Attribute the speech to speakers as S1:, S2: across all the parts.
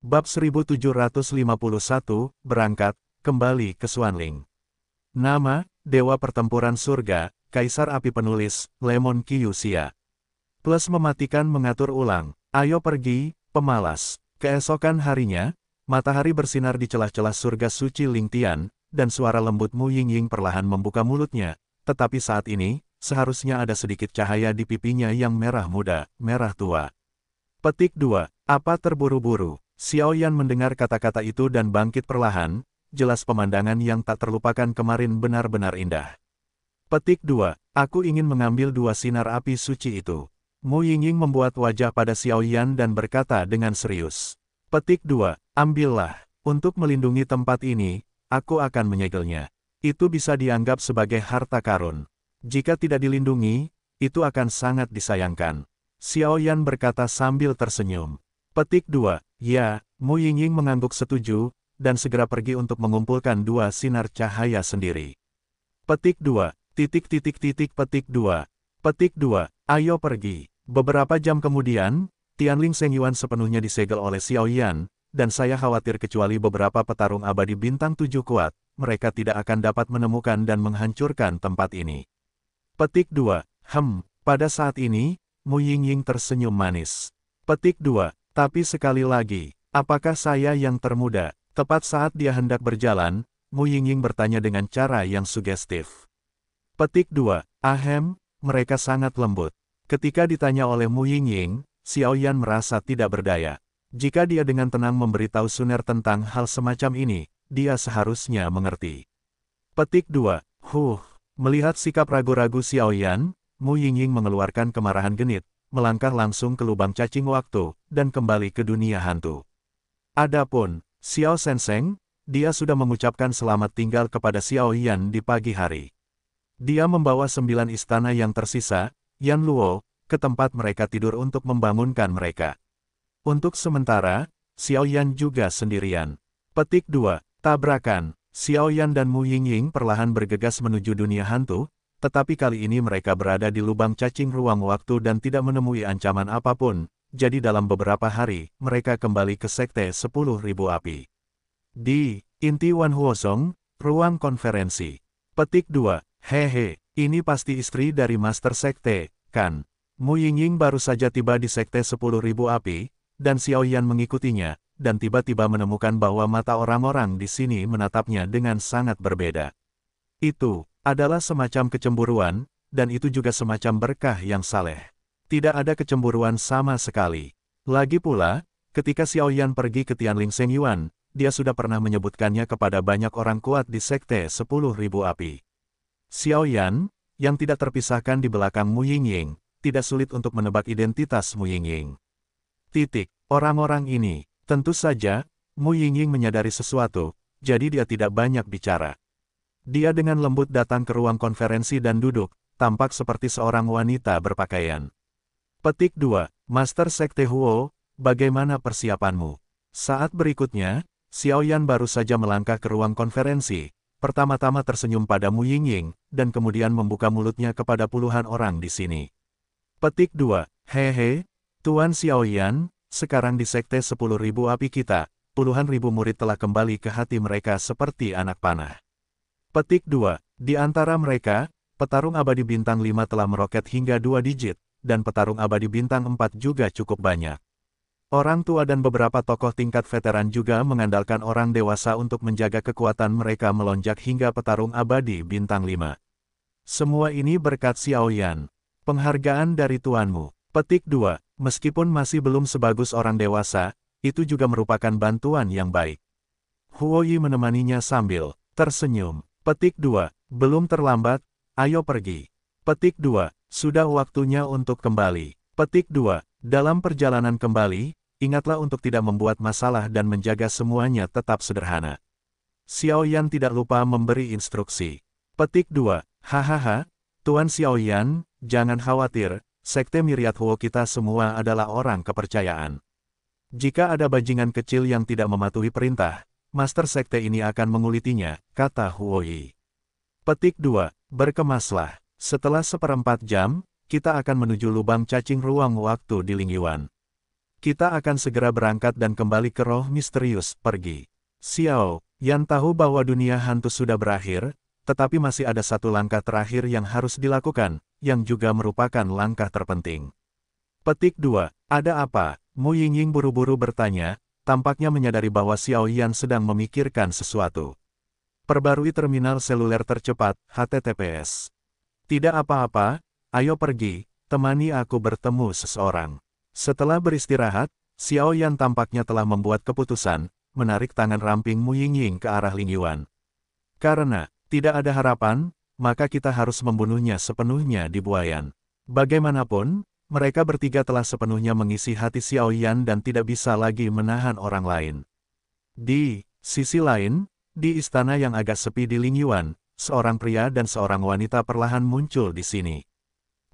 S1: Bab 1751, Berangkat, Kembali ke Swanling. Nama, Dewa Pertempuran Surga, Kaisar Api Penulis, Lemon Kiyusia. Plus mematikan mengatur ulang, ayo pergi, pemalas. Keesokan harinya, matahari bersinar di celah-celah surga suci Lingtian, dan suara lembut Mu Ying Ying perlahan membuka mulutnya. Tetapi saat ini, seharusnya ada sedikit cahaya di pipinya yang merah muda, merah tua. Petik 2. Apa terburu-buru? Xiao Yan mendengar kata-kata itu dan bangkit perlahan, jelas pemandangan yang tak terlupakan kemarin benar-benar indah. Petik 2. Aku ingin mengambil dua sinar api suci itu. Mu Yingying membuat wajah pada Xiao Yan dan berkata dengan serius. Petik 2. Ambillah. Untuk melindungi tempat ini, aku akan menyegelnya. Itu bisa dianggap sebagai harta karun. Jika tidak dilindungi, itu akan sangat disayangkan. Xiao Yan berkata sambil tersenyum. Petik 2. Ya, Mu Yingying mengangguk setuju, dan segera pergi untuk mengumpulkan dua sinar cahaya sendiri. Petik 2. Titik titik titik petik 2. Petik 2. Ayo pergi. Beberapa jam kemudian, Tian Tianling Yuan sepenuhnya disegel oleh Xiao Yan, dan saya khawatir kecuali beberapa petarung abadi bintang tujuh kuat, mereka tidak akan dapat menemukan dan menghancurkan tempat ini. Petik 2. Hem, pada saat ini, Mu Yingying tersenyum manis. Petik 2. Tapi sekali lagi, apakah saya yang termuda? Tepat saat dia hendak berjalan, Mu Yingying bertanya dengan cara yang sugestif. Petik 2. Ahem, mereka sangat lembut. Ketika ditanya oleh Mu Yingying, Xiao Yan merasa tidak berdaya. Jika dia dengan tenang memberitahu Suner tentang hal semacam ini, dia seharusnya mengerti. Petik 2. Huh. Melihat sikap ragu-ragu Xiao Yan, Mu Yingying mengeluarkan kemarahan genit, melangkah langsung ke lubang cacing waktu, dan kembali ke dunia hantu. Adapun, Xiao Senseng, dia sudah mengucapkan selamat tinggal kepada Xiao Yan di pagi hari. Dia membawa sembilan istana yang tersisa, Yan Luo, ke tempat mereka tidur untuk membangunkan mereka. Untuk sementara, Xiao Yan juga sendirian. Petik 2. Tabrakan, Xiao Yan dan Mu Yingying perlahan bergegas menuju dunia hantu, tetapi kali ini mereka berada di lubang cacing ruang waktu dan tidak menemui ancaman apapun, jadi dalam beberapa hari, mereka kembali ke Sekte 10.000 Api. Di Inti Wan Huosong, Ruang Konferensi. Petik 2. Hehe, ini pasti istri dari Master Sekte, kan? Mu Yingying baru saja tiba di Sekte 10.000 Api, dan Xiao Yan mengikutinya, dan tiba-tiba menemukan bahwa mata orang-orang di sini menatapnya dengan sangat berbeda. Itu, adalah semacam kecemburuan, dan itu juga semacam berkah yang saleh. Tidak ada kecemburuan sama sekali. Lagi pula, ketika Xiao Yan pergi ke Tianling Seng Yuan, dia sudah pernah menyebutkannya kepada banyak orang kuat di Sekte 10.000 Api. Xiao Yan, yang tidak terpisahkan di belakang Mu Yingying, tidak sulit untuk menebak identitas Mu Yingying. Titik, orang-orang ini, tentu saja, Mu Yingying menyadari sesuatu, jadi dia tidak banyak bicara. Dia dengan lembut datang ke ruang konferensi dan duduk, tampak seperti seorang wanita berpakaian. Petik 2. Master Sekte Huo, bagaimana persiapanmu? Saat berikutnya, Xiao Yan baru saja melangkah ke ruang konferensi, pertama-tama tersenyum pada Mu Yingying, dan kemudian membuka mulutnya kepada puluhan orang di sini. Petik 2. Hehe, Tuan Xiao Yan, sekarang di Sekte 10.000 api kita, puluhan ribu murid telah kembali ke hati mereka seperti anak panah. Petik 2. Di antara mereka, petarung abadi bintang 5 telah meroket hingga dua digit, dan petarung abadi bintang 4 juga cukup banyak. Orang tua dan beberapa tokoh tingkat veteran juga mengandalkan orang dewasa untuk menjaga kekuatan mereka melonjak hingga petarung abadi bintang 5. Semua ini berkat Xiaoyan. Penghargaan dari tuanmu. Petik 2. Meskipun masih belum sebagus orang dewasa, itu juga merupakan bantuan yang baik. Huoyi menemaninya sambil tersenyum. Petik 2. Belum terlambat, ayo pergi. Petik 2. Sudah waktunya untuk kembali. Petik 2. Dalam perjalanan kembali, ingatlah untuk tidak membuat masalah dan menjaga semuanya tetap sederhana. Xiao Yan tidak lupa memberi instruksi. Petik 2. Hahaha, Tuan Xiao Yan, jangan khawatir, Sekte Miriat Huo kita semua adalah orang kepercayaan. Jika ada bajingan kecil yang tidak mematuhi perintah, Master Sekte ini akan mengulitinya, kata Huoyi. Petik 2. Berkemaslah. Setelah seperempat jam, kita akan menuju lubang cacing ruang waktu di Lingyuan. Kita akan segera berangkat dan kembali ke roh misterius, pergi. Xiao, yang tahu bahwa dunia hantu sudah berakhir, tetapi masih ada satu langkah terakhir yang harus dilakukan, yang juga merupakan langkah terpenting. Petik 2. Ada apa? Mu Yingying buru-buru bertanya, tampaknya menyadari bahwa Xiao Yan sedang memikirkan sesuatu. Perbarui terminal seluler tercepat, HTTPS. Tidak apa-apa, ayo pergi, temani aku bertemu seseorang. Setelah beristirahat, Xiao Yan tampaknya telah membuat keputusan, menarik tangan ramping Mu Yingying ke arah Ling Yuan. Karena, tidak ada harapan, maka kita harus membunuhnya sepenuhnya di buayan. Bagaimanapun, mereka bertiga telah sepenuhnya mengisi hati Xiao Yan dan tidak bisa lagi menahan orang lain. Di sisi lain, di istana yang agak sepi di Lingyuan, seorang pria dan seorang wanita perlahan muncul di sini.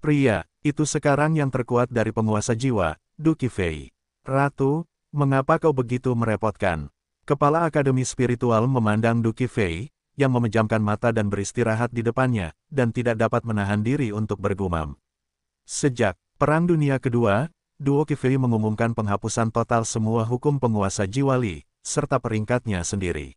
S1: Pria, itu sekarang yang terkuat dari penguasa jiwa, Duki Fei. Ratu, mengapa kau begitu merepotkan? Kepala Akademi Spiritual memandang Duki Fei, yang memejamkan mata dan beristirahat di depannya, dan tidak dapat menahan diri untuk bergumam. Sejak Perang Dunia Kedua, Duo Kivei mengumumkan penghapusan total semua hukum penguasa Jiwali, serta peringkatnya sendiri.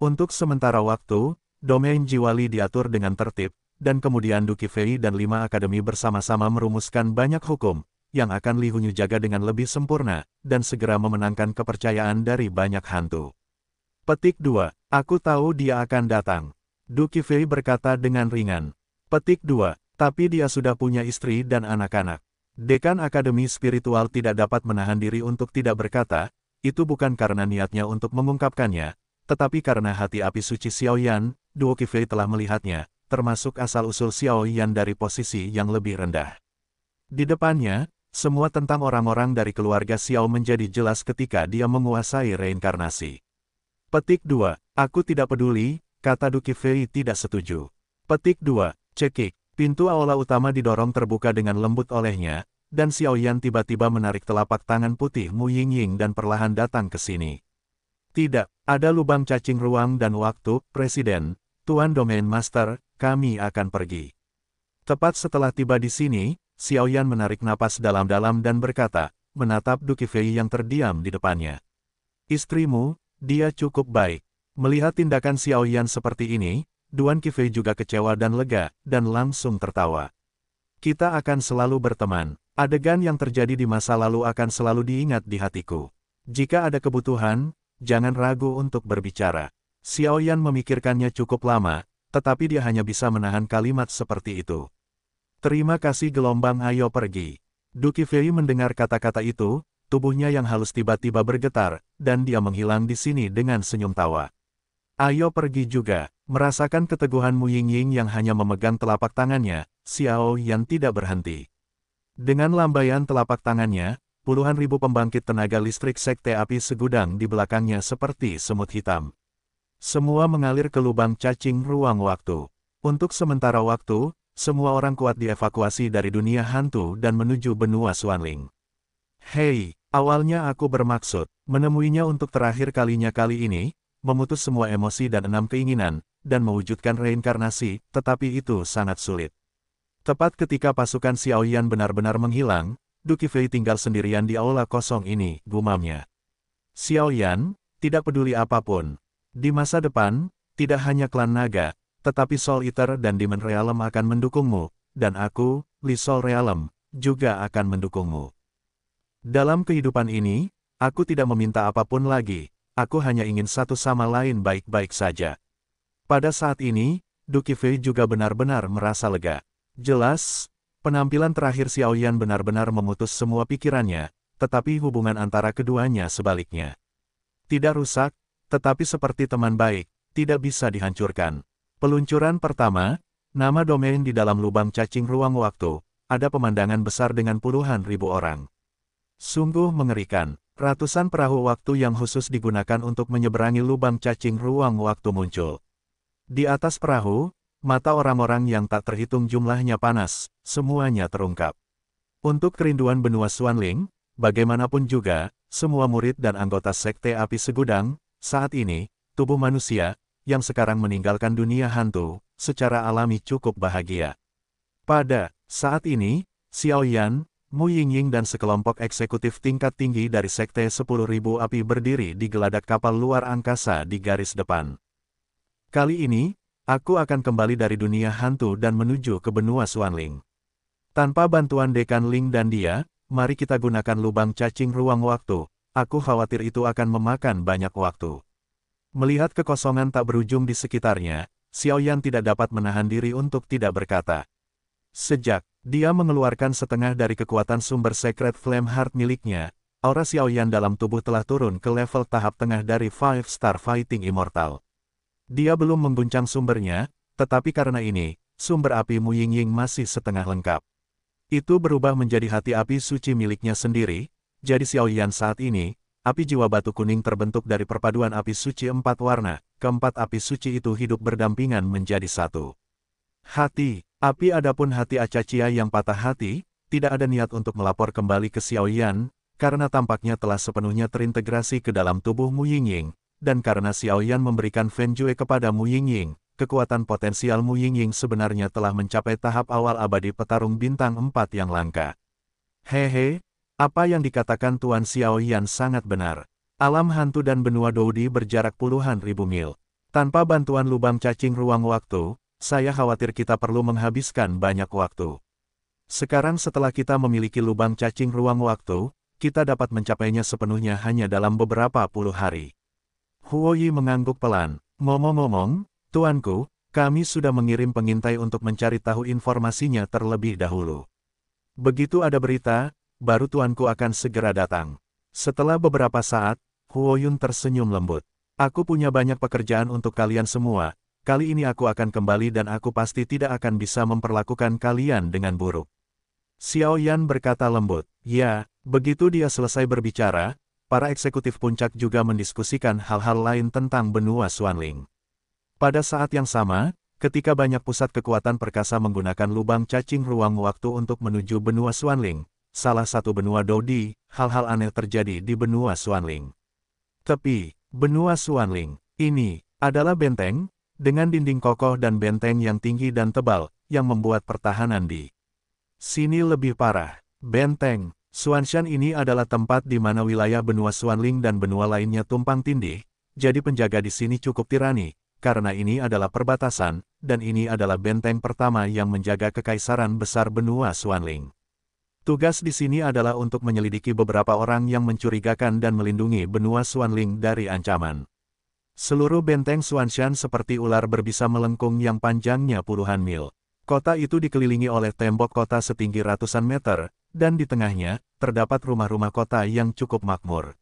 S1: Untuk sementara waktu, domain Jiwali diatur dengan tertib, dan kemudian Fei dan lima akademi bersama-sama merumuskan banyak hukum, yang akan Li Hunyu jaga dengan lebih sempurna, dan segera memenangkan kepercayaan dari banyak hantu. Petik 2. Aku tahu dia akan datang. Fei berkata dengan ringan. Petik 2. Tapi dia sudah punya istri dan anak-anak. Dekan Akademi Spiritual tidak dapat menahan diri untuk tidak berkata, itu bukan karena niatnya untuk mengungkapkannya, tetapi karena hati api suci Xiao Yan. Duo Kifei telah melihatnya, termasuk asal-usul Xiao Yan dari posisi yang lebih rendah. Di depannya, semua tentang orang-orang dari keluarga Xiao menjadi jelas ketika dia menguasai reinkarnasi. Petik 2. Aku tidak peduli, kata Duki Fei tidak setuju. Petik 2. Cekik. Pintu aula utama didorong terbuka dengan lembut olehnya, dan Xiao Yan tiba-tiba menarik telapak tangan putih Mu Ying dan perlahan datang ke sini. Tidak, ada lubang cacing ruang dan waktu, Presiden, Tuan Domain Master, kami akan pergi. Tepat setelah tiba di sini, Xiao Yan menarik napas dalam-dalam dan berkata, menatap Duki Fei yang terdiam di depannya. Istrimu, dia cukup baik. Melihat tindakan Xiao Yan seperti ini, Duan Kifei juga kecewa dan lega, dan langsung tertawa. Kita akan selalu berteman. Adegan yang terjadi di masa lalu akan selalu diingat di hatiku. Jika ada kebutuhan, jangan ragu untuk berbicara. Xiaoyan memikirkannya cukup lama, tetapi dia hanya bisa menahan kalimat seperti itu. Terima kasih gelombang ayo pergi. Duki Fei mendengar kata-kata itu, tubuhnya yang halus tiba-tiba bergetar, dan dia menghilang di sini dengan senyum tawa. Ayo pergi juga, Merasakan keteguhan Mu Yingying yang hanya memegang telapak tangannya, Xiao Yan tidak berhenti. Dengan lambaian telapak tangannya, puluhan ribu pembangkit tenaga listrik sekte api segudang di belakangnya seperti semut hitam. Semua mengalir ke lubang cacing ruang waktu. Untuk sementara waktu, semua orang kuat dievakuasi dari dunia hantu dan menuju benua Swanling. Hei, awalnya aku bermaksud, menemuinya untuk terakhir kalinya kali ini, memutus semua emosi dan enam keinginan, dan mewujudkan reinkarnasi, tetapi itu sangat sulit. Tepat ketika pasukan Xiaoyan benar-benar menghilang, Duki Fei tinggal sendirian di aula kosong ini, gumamnya. Xiaoyan, tidak peduli apapun. Di masa depan, tidak hanya klan naga, tetapi Soul Eater dan Demon Realm akan mendukungmu, dan aku, Li Soul Realm, juga akan mendukungmu. Dalam kehidupan ini, aku tidak meminta apapun lagi, aku hanya ingin satu sama lain baik-baik saja. Pada saat ini, Duki Fei juga benar-benar merasa lega. Jelas, penampilan terakhir Xiao Yan benar-benar memutus semua pikirannya, tetapi hubungan antara keduanya sebaliknya. Tidak rusak, tetapi seperti teman baik, tidak bisa dihancurkan. Peluncuran pertama, nama domain di dalam lubang cacing ruang waktu, ada pemandangan besar dengan puluhan ribu orang. Sungguh mengerikan. Ratusan perahu waktu yang khusus digunakan untuk menyeberangi lubang cacing ruang waktu muncul. Di atas perahu, mata orang-orang yang tak terhitung jumlahnya panas, semuanya terungkap. Untuk kerinduan benua Suanling, bagaimanapun juga, semua murid dan anggota Sekte Api Segudang, saat ini, tubuh manusia, yang sekarang meninggalkan dunia hantu, secara alami cukup bahagia. Pada saat ini, Xiao Yan, Mu Yingying dan sekelompok eksekutif tingkat tinggi dari Sekte 10.000 Api berdiri di geladak kapal luar angkasa di garis depan. Kali ini, aku akan kembali dari dunia hantu dan menuju ke benua Suanling. Tanpa bantuan Dekan Ling dan dia, mari kita gunakan lubang cacing ruang waktu, aku khawatir itu akan memakan banyak waktu. Melihat kekosongan tak berujung di sekitarnya, Xiaoyan tidak dapat menahan diri untuk tidak berkata. Sejak dia mengeluarkan setengah dari kekuatan sumber Secret Flame Heart miliknya, aura Xiaoyan dalam tubuh telah turun ke level tahap tengah dari Five Star Fighting Immortal. Dia belum mengguncang sumbernya, tetapi karena ini, sumber api Mu Ying Ying masih setengah lengkap. Itu berubah menjadi hati api suci miliknya sendiri, jadi Xiaoyan saat ini, api jiwa batu kuning terbentuk dari perpaduan api suci empat warna, keempat api suci itu hidup berdampingan menjadi satu. Hati, api adapun hati Acacia yang patah hati, tidak ada niat untuk melapor kembali ke Xiaoyan, karena tampaknya telah sepenuhnya terintegrasi ke dalam tubuh Mu Yingying, dan karena Xiaoyan memberikan Fan Jue kepada Mu Yingying, kekuatan potensial Mu Yingying sebenarnya telah mencapai tahap awal abadi petarung bintang 4 yang langka. Hehe, apa yang dikatakan Tuan Xiaoyan sangat benar. Alam hantu dan benua Doudi berjarak puluhan ribu mil. Tanpa bantuan lubang cacing ruang waktu, saya khawatir kita perlu menghabiskan banyak waktu. Sekarang setelah kita memiliki lubang cacing ruang waktu, kita dapat mencapainya sepenuhnya hanya dalam beberapa puluh hari. Huoyi mengangguk pelan, ngomong-ngomong, tuanku, kami sudah mengirim pengintai untuk mencari tahu informasinya terlebih dahulu. Begitu ada berita, baru tuanku akan segera datang. Setelah beberapa saat, Huoyun tersenyum lembut. Aku punya banyak pekerjaan untuk kalian semua, kali ini aku akan kembali dan aku pasti tidak akan bisa memperlakukan kalian dengan buruk. Xiao Yan berkata lembut, ya, begitu dia selesai berbicara, para eksekutif puncak juga mendiskusikan hal-hal lain tentang benua Xuanling. Pada saat yang sama, ketika banyak pusat kekuatan perkasa menggunakan lubang cacing ruang waktu untuk menuju benua Xuanling, salah satu benua Dodi, hal-hal aneh terjadi di benua Xuanling. Tapi benua Xuanling, ini, adalah benteng, dengan dinding kokoh dan benteng yang tinggi dan tebal, yang membuat pertahanan di sini lebih parah. Benteng, Suanshan ini adalah tempat di mana wilayah benua Suanling dan benua lainnya tumpang tindih, jadi penjaga di sini cukup tirani, karena ini adalah perbatasan, dan ini adalah benteng pertama yang menjaga kekaisaran besar benua Suanling. Tugas di sini adalah untuk menyelidiki beberapa orang yang mencurigakan dan melindungi benua Suanling dari ancaman. Seluruh benteng Suanshan seperti ular berbisa melengkung yang panjangnya puluhan mil. Kota itu dikelilingi oleh tembok kota setinggi ratusan meter, dan di tengahnya, terdapat rumah-rumah kota yang cukup makmur.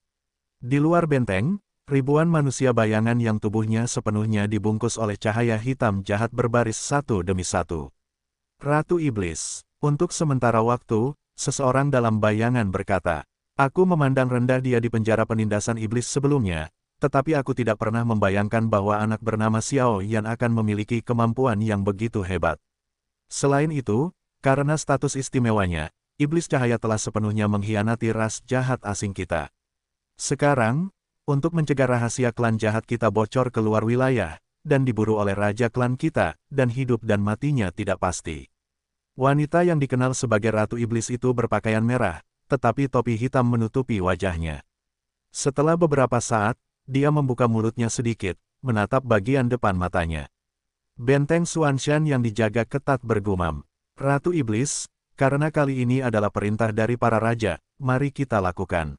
S1: Di luar benteng, ribuan manusia bayangan yang tubuhnya sepenuhnya dibungkus oleh cahaya hitam jahat berbaris satu demi satu. Ratu Iblis, untuk sementara waktu, seseorang dalam bayangan berkata, Aku memandang rendah dia di penjara penindasan iblis sebelumnya, tetapi aku tidak pernah membayangkan bahwa anak bernama Xiao Yan akan memiliki kemampuan yang begitu hebat. Selain itu, karena status istimewanya, Iblis Cahaya telah sepenuhnya mengkhianati ras jahat asing kita. Sekarang, untuk mencegah rahasia klan jahat kita bocor keluar wilayah, dan diburu oleh raja klan kita, dan hidup dan matinya tidak pasti. Wanita yang dikenal sebagai Ratu Iblis itu berpakaian merah, tetapi topi hitam menutupi wajahnya. Setelah beberapa saat, dia membuka mulutnya sedikit, menatap bagian depan matanya. Benteng Suanshan yang dijaga ketat bergumam. Ratu Iblis, karena kali ini adalah perintah dari para raja, mari kita lakukan.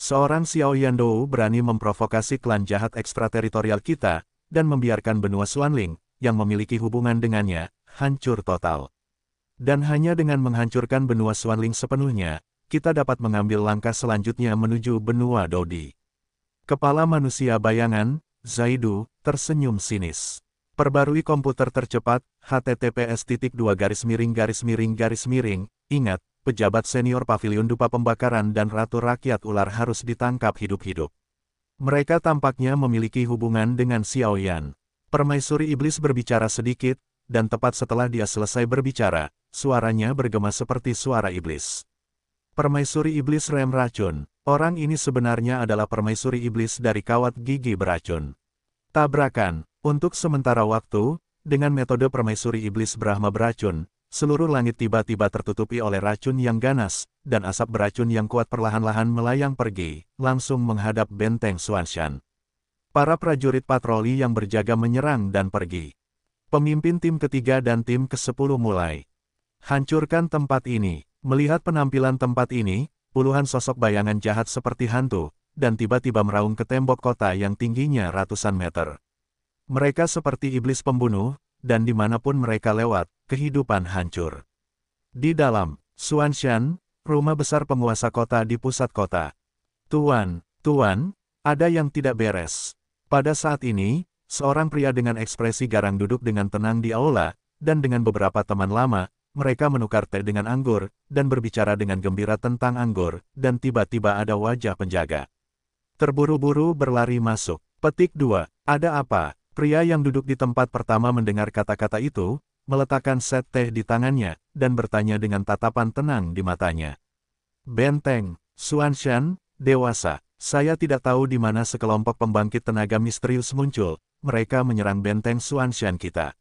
S1: Seorang Xiao Yandou berani memprovokasi klan jahat ekstrateritorial kita, dan membiarkan benua Suanling, yang memiliki hubungan dengannya, hancur total. Dan hanya dengan menghancurkan benua Suanling sepenuhnya, kita dapat mengambil langkah selanjutnya menuju benua Dodi. Kepala manusia bayangan, Zaidu, tersenyum sinis. Perbarui komputer tercepat, https titik dua garis miring garis miring garis miring, ingat, pejabat senior pavilion dupa pembakaran dan ratu rakyat ular harus ditangkap hidup-hidup. Mereka tampaknya memiliki hubungan dengan Xiao Yan. Permaisuri iblis berbicara sedikit, dan tepat setelah dia selesai berbicara, suaranya bergema seperti suara iblis. Permaisuri iblis rem racun, Orang ini sebenarnya adalah permaisuri iblis dari kawat gigi beracun. Tabrakan, untuk sementara waktu, dengan metode permaisuri iblis Brahma beracun, seluruh langit tiba-tiba tertutupi oleh racun yang ganas, dan asap beracun yang kuat perlahan-lahan melayang pergi, langsung menghadap benteng Suanshan. Para prajurit patroli yang berjaga menyerang dan pergi. Pemimpin tim ketiga dan tim ke-10 mulai. Hancurkan tempat ini. Melihat penampilan tempat ini, puluhan sosok bayangan jahat seperti hantu, dan tiba-tiba meraung ke tembok kota yang tingginya ratusan meter. Mereka seperti iblis pembunuh, dan dimanapun mereka lewat, kehidupan hancur. Di dalam, Suanshan, rumah besar penguasa kota di pusat kota. Tuan, tuan, ada yang tidak beres. Pada saat ini, seorang pria dengan ekspresi garang duduk dengan tenang di aula, dan dengan beberapa teman lama, mereka menukar teh dengan anggur, dan berbicara dengan gembira tentang anggur, dan tiba-tiba ada wajah penjaga. Terburu-buru berlari masuk. Petik 2. Ada apa? Pria yang duduk di tempat pertama mendengar kata-kata itu, meletakkan set teh di tangannya, dan bertanya dengan tatapan tenang di matanya. Benteng, Suanshan, dewasa. Saya tidak tahu di mana sekelompok pembangkit tenaga misterius muncul, mereka menyerang benteng Suanshan kita.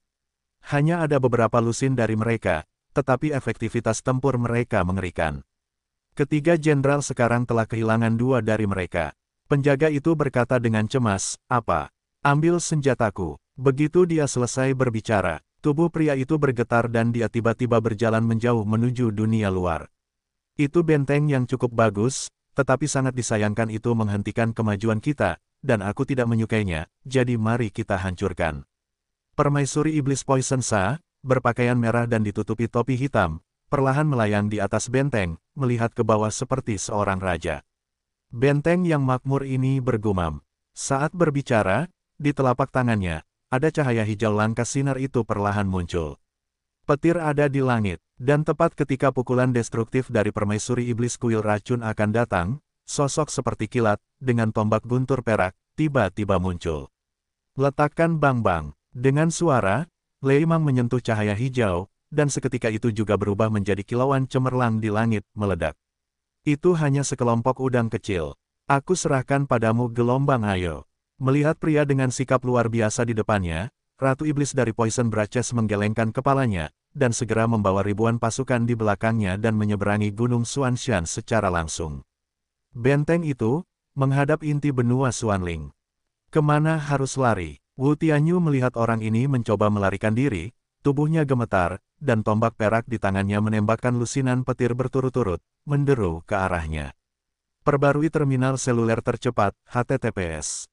S1: Hanya ada beberapa lusin dari mereka, tetapi efektivitas tempur mereka mengerikan. Ketiga jenderal sekarang telah kehilangan dua dari mereka. Penjaga itu berkata dengan cemas, apa? Ambil senjataku. Begitu dia selesai berbicara, tubuh pria itu bergetar dan dia tiba-tiba berjalan menjauh menuju dunia luar. Itu benteng yang cukup bagus, tetapi sangat disayangkan itu menghentikan kemajuan kita, dan aku tidak menyukainya, jadi mari kita hancurkan. Permaisuri Iblis Poison Sa, berpakaian merah dan ditutupi topi hitam, perlahan melayang di atas benteng, melihat ke bawah seperti seorang raja. Benteng yang makmur ini bergumam. Saat berbicara, di telapak tangannya, ada cahaya hijau langka sinar itu perlahan muncul. Petir ada di langit, dan tepat ketika pukulan destruktif dari permaisuri iblis kuil racun akan datang, sosok seperti kilat, dengan tombak guntur perak, tiba-tiba muncul. Letakkan bang-bang, dengan suara, Leimang menyentuh cahaya hijau, dan seketika itu juga berubah menjadi kilauan cemerlang di langit, meledak. Itu hanya sekelompok udang kecil. Aku serahkan padamu gelombang ayo. Melihat pria dengan sikap luar biasa di depannya, Ratu Iblis dari Poison Braces menggelengkan kepalanya, dan segera membawa ribuan pasukan di belakangnya dan menyeberangi Gunung Suanshan secara langsung. Benteng itu, menghadap inti benua Suanling. Kemana harus lari? Wu Tianyu melihat orang ini mencoba melarikan diri, tubuhnya gemetar, dan tombak perak di tangannya menembakkan lusinan petir berturut-turut, menderu ke arahnya. Perbarui terminal seluler tercepat, HTTPS.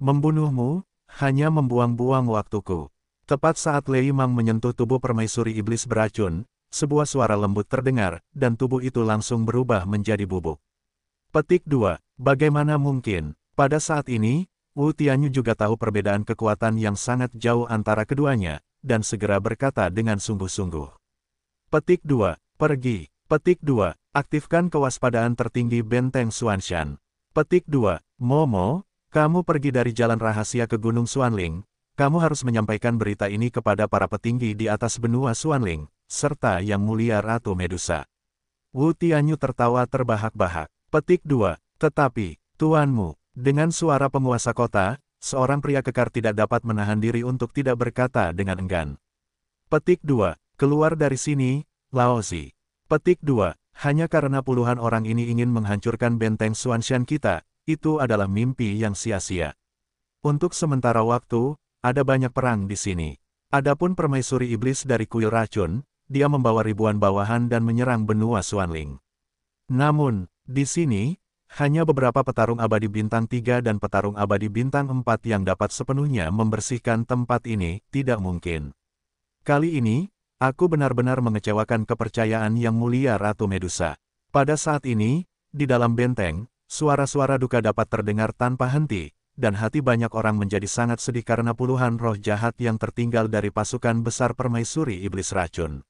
S1: Membunuhmu, hanya membuang-buang waktuku. Tepat saat Lei Mang menyentuh tubuh permaisuri iblis beracun, sebuah suara lembut terdengar, dan tubuh itu langsung berubah menjadi bubuk. Petik 2. Bagaimana mungkin, pada saat ini, Wu Tianyu juga tahu perbedaan kekuatan yang sangat jauh antara keduanya, dan segera berkata dengan sungguh-sungguh. Petik 2, pergi. Petik 2, aktifkan kewaspadaan tertinggi benteng Suanshan. Petik 2, Momo, kamu pergi dari jalan rahasia ke Gunung Suanling. kamu harus menyampaikan berita ini kepada para petinggi di atas benua Suanling, serta Yang Mulia Ratu Medusa. Wu Tianyu tertawa terbahak-bahak. Petik 2, tetapi, tuanmu, dengan suara penguasa kota, seorang pria kekar tidak dapat menahan diri untuk tidak berkata dengan enggan. Petik 2. Keluar dari sini, Laozi. Petik 2. Hanya karena puluhan orang ini ingin menghancurkan benteng Suanshan kita, itu adalah mimpi yang sia-sia. Untuk sementara waktu, ada banyak perang di sini. Adapun permaisuri iblis dari kuil racun, dia membawa ribuan bawahan dan menyerang benua Suanling. Namun, di sini, hanya beberapa petarung abadi bintang 3 dan petarung abadi bintang 4 yang dapat sepenuhnya membersihkan tempat ini, tidak mungkin. Kali ini, aku benar-benar mengecewakan kepercayaan yang mulia Ratu Medusa. Pada saat ini, di dalam benteng, suara-suara duka dapat terdengar tanpa henti, dan hati banyak orang menjadi sangat sedih karena puluhan roh jahat yang tertinggal dari pasukan besar permaisuri iblis racun.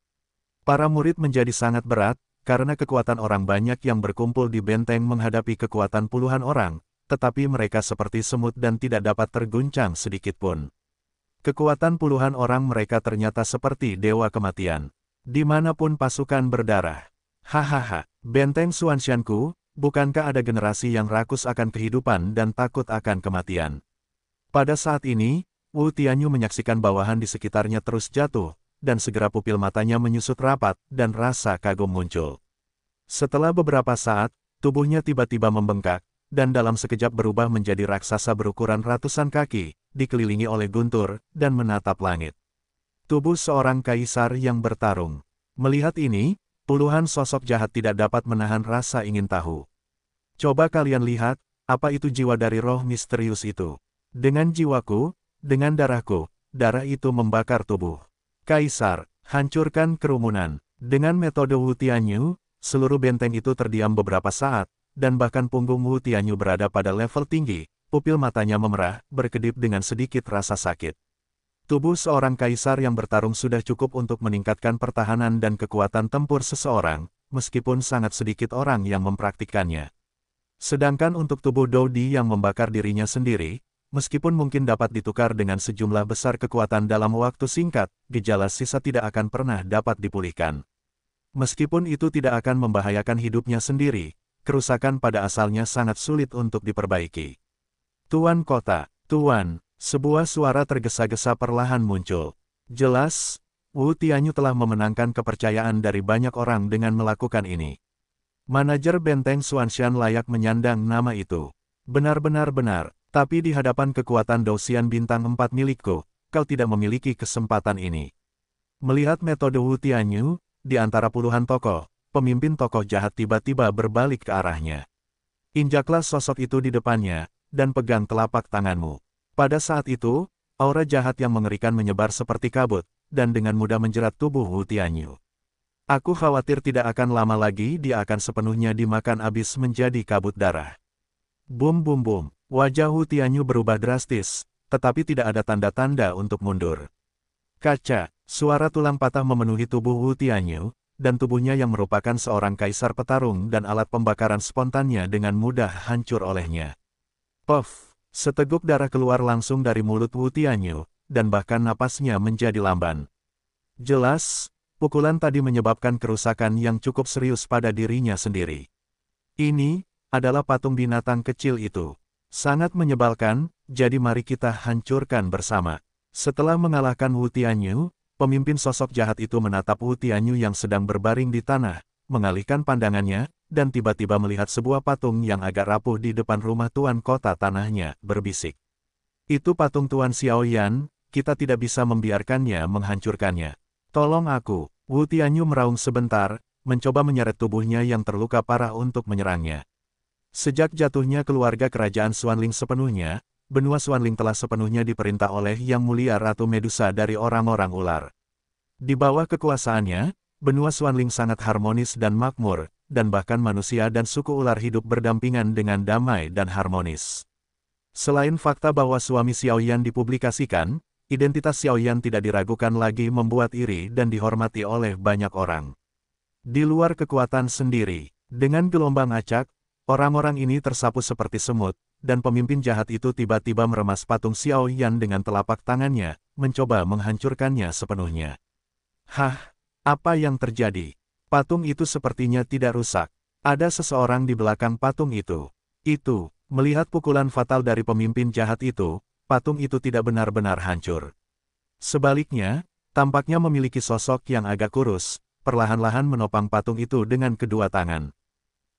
S1: Para murid menjadi sangat berat, karena kekuatan orang banyak yang berkumpul di benteng menghadapi kekuatan puluhan orang, tetapi mereka seperti semut dan tidak dapat terguncang sedikitpun. Kekuatan puluhan orang mereka ternyata seperti dewa kematian. Dimanapun pasukan berdarah. Hahaha, benteng Suansianku, bukankah ada generasi yang rakus akan kehidupan dan takut akan kematian? Pada saat ini, Wu Tianyu menyaksikan bawahan di sekitarnya terus jatuh, dan segera pupil matanya menyusut rapat, dan rasa kagum muncul. Setelah beberapa saat, tubuhnya tiba-tiba membengkak, dan dalam sekejap berubah menjadi raksasa berukuran ratusan kaki, dikelilingi oleh guntur, dan menatap langit. Tubuh seorang kaisar yang bertarung. Melihat ini, puluhan sosok jahat tidak dapat menahan rasa ingin tahu. Coba kalian lihat, apa itu jiwa dari roh misterius itu. Dengan jiwaku, dengan darahku, darah itu membakar tubuh. Kaisar, hancurkan kerumunan. Dengan metode Wu Tianyu, seluruh benteng itu terdiam beberapa saat, dan bahkan punggung Wu Tianyu berada pada level tinggi, pupil matanya memerah, berkedip dengan sedikit rasa sakit. Tubuh seorang kaisar yang bertarung sudah cukup untuk meningkatkan pertahanan dan kekuatan tempur seseorang, meskipun sangat sedikit orang yang mempraktikkannya. Sedangkan untuk tubuh Dodi yang membakar dirinya sendiri, Meskipun mungkin dapat ditukar dengan sejumlah besar kekuatan dalam waktu singkat, gejala sisa tidak akan pernah dapat dipulihkan. Meskipun itu tidak akan membahayakan hidupnya sendiri, kerusakan pada asalnya sangat sulit untuk diperbaiki. Tuan Kota, Tuan, sebuah suara tergesa-gesa perlahan muncul. Jelas, Wu Tianyu telah memenangkan kepercayaan dari banyak orang dengan melakukan ini. Manajer benteng Xuanshan layak menyandang nama itu. Benar-benar benar, tapi di hadapan kekuatan dosian bintang 4 milikku, kau tidak memiliki kesempatan ini. Melihat metode Wu Tianyu, di antara puluhan tokoh, pemimpin tokoh jahat tiba-tiba berbalik ke arahnya. Injaklah sosok itu di depannya, dan pegang telapak tanganmu. Pada saat itu, aura jahat yang mengerikan menyebar seperti kabut, dan dengan mudah menjerat tubuh Wu Tianyu. Aku khawatir tidak akan lama lagi dia akan sepenuhnya dimakan habis menjadi kabut darah. Bum bum bum. Wajah Hu Tianyu berubah drastis, tetapi tidak ada tanda-tanda untuk mundur. Kaca, suara tulang patah memenuhi tubuh Hu Tianyu, dan tubuhnya yang merupakan seorang kaisar petarung dan alat pembakaran spontannya dengan mudah hancur olehnya. Puff, seteguk darah keluar langsung dari mulut Wu Tianyu, dan bahkan napasnya menjadi lamban. Jelas, pukulan tadi menyebabkan kerusakan yang cukup serius pada dirinya sendiri. Ini adalah patung binatang kecil itu. Sangat menyebalkan, jadi mari kita hancurkan bersama. Setelah mengalahkan Wu Tianyu, pemimpin sosok jahat itu menatap Wu Tianyu yang sedang berbaring di tanah, mengalihkan pandangannya, dan tiba-tiba melihat sebuah patung yang agak rapuh di depan rumah tuan kota tanahnya, berbisik. Itu patung Tuan Xiao Yan. kita tidak bisa membiarkannya menghancurkannya. Tolong aku, Wu Tianyu meraung sebentar, mencoba menyeret tubuhnya yang terluka parah untuk menyerangnya. Sejak jatuhnya keluarga kerajaan Swanling sepenuhnya, benua Swanling telah sepenuhnya diperintah oleh Yang Mulia Ratu Medusa dari orang-orang ular. Di bawah kekuasaannya, benua Swanling sangat harmonis dan makmur, dan bahkan manusia dan suku ular hidup berdampingan dengan damai dan harmonis. Selain fakta bahwa suami Xiao Yan dipublikasikan, identitas Xiao Yan tidak diragukan lagi membuat iri dan dihormati oleh banyak orang. Di luar kekuatan sendiri, dengan gelombang acak, Orang-orang ini tersapu seperti semut, dan pemimpin jahat itu tiba-tiba meremas patung Xiao Yan dengan telapak tangannya, mencoba menghancurkannya sepenuhnya. Hah, apa yang terjadi? Patung itu sepertinya tidak rusak. Ada seseorang di belakang patung itu. Itu, melihat pukulan fatal dari pemimpin jahat itu, patung itu tidak benar-benar hancur. Sebaliknya, tampaknya memiliki sosok yang agak kurus, perlahan-lahan menopang patung itu dengan kedua tangan.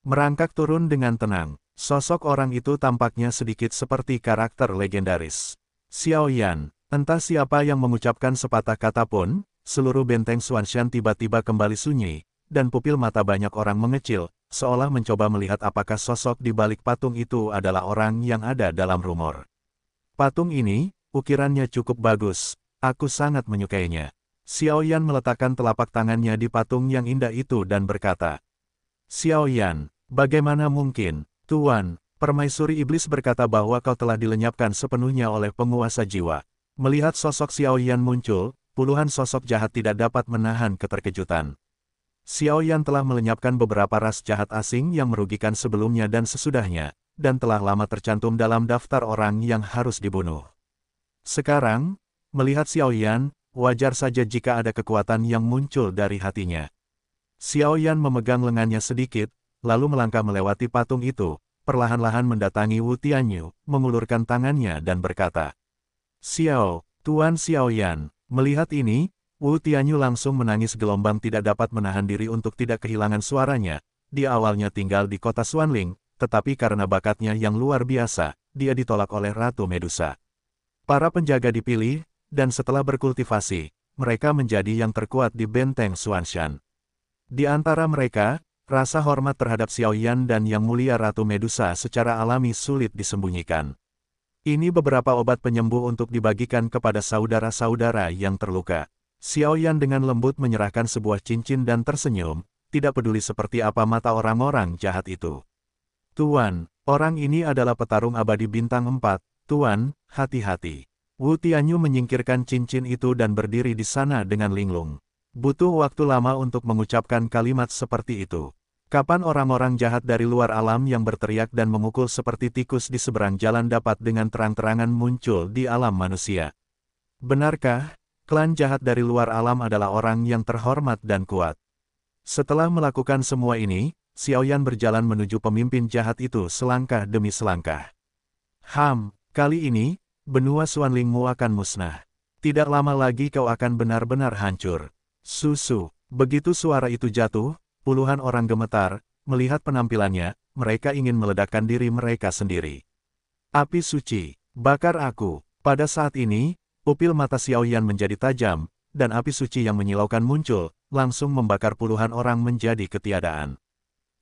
S1: Merangkak turun dengan tenang, sosok orang itu tampaknya sedikit seperti karakter legendaris. Xiao Yan, entah siapa yang mengucapkan sepatah kata pun, seluruh benteng Xuanshan tiba-tiba kembali sunyi, dan pupil mata banyak orang mengecil, seolah mencoba melihat apakah sosok di balik patung itu adalah orang yang ada dalam rumor. Patung ini, ukirannya cukup bagus, aku sangat menyukainya. Xiao Yan meletakkan telapak tangannya di patung yang indah itu dan berkata, Xiao Yan, bagaimana mungkin, Tuan, permaisuri iblis berkata bahwa kau telah dilenyapkan sepenuhnya oleh penguasa jiwa. Melihat sosok Xiao Yan muncul, puluhan sosok jahat tidak dapat menahan keterkejutan. Xiao Yan telah melenyapkan beberapa ras jahat asing yang merugikan sebelumnya dan sesudahnya, dan telah lama tercantum dalam daftar orang yang harus dibunuh. Sekarang, melihat Xiao Yan, wajar saja jika ada kekuatan yang muncul dari hatinya. Xiao Yan memegang lengannya sedikit, lalu melangkah melewati patung itu, perlahan-lahan mendatangi Wu Tianyu, mengulurkan tangannya dan berkata, Xiao, Tuan Xiao Yan, melihat ini, Wu Tianyu langsung menangis gelombang tidak dapat menahan diri untuk tidak kehilangan suaranya, Di awalnya tinggal di kota Suanling, tetapi karena bakatnya yang luar biasa, dia ditolak oleh Ratu Medusa. Para penjaga dipilih, dan setelah berkultivasi, mereka menjadi yang terkuat di benteng Suanshan. Di antara mereka, rasa hormat terhadap Xiaoyan dan Yang Mulia Ratu Medusa secara alami sulit disembunyikan. Ini beberapa obat penyembuh untuk dibagikan kepada saudara-saudara yang terluka. Xiaoyan dengan lembut menyerahkan sebuah cincin dan tersenyum, tidak peduli seperti apa mata orang-orang jahat itu. Tuan, orang ini adalah petarung abadi bintang 4, Tuan, hati-hati. Wu Tianyu menyingkirkan cincin itu dan berdiri di sana dengan linglung. Butuh waktu lama untuk mengucapkan kalimat seperti itu. Kapan orang-orang jahat dari luar alam yang berteriak dan memukul seperti tikus di seberang jalan dapat dengan terang-terangan muncul di alam manusia? Benarkah, klan jahat dari luar alam adalah orang yang terhormat dan kuat? Setelah melakukan semua ini, Xiaoyan berjalan menuju pemimpin jahat itu selangkah demi selangkah. Ham, kali ini, benua Suanlingmu akan musnah. Tidak lama lagi kau akan benar-benar hancur. Susu. Begitu suara itu jatuh, puluhan orang gemetar, melihat penampilannya, mereka ingin meledakkan diri mereka sendiri. Api suci, bakar aku. Pada saat ini, pupil mata Xiaoyan menjadi tajam, dan api suci yang menyilaukan muncul, langsung membakar puluhan orang menjadi ketiadaan.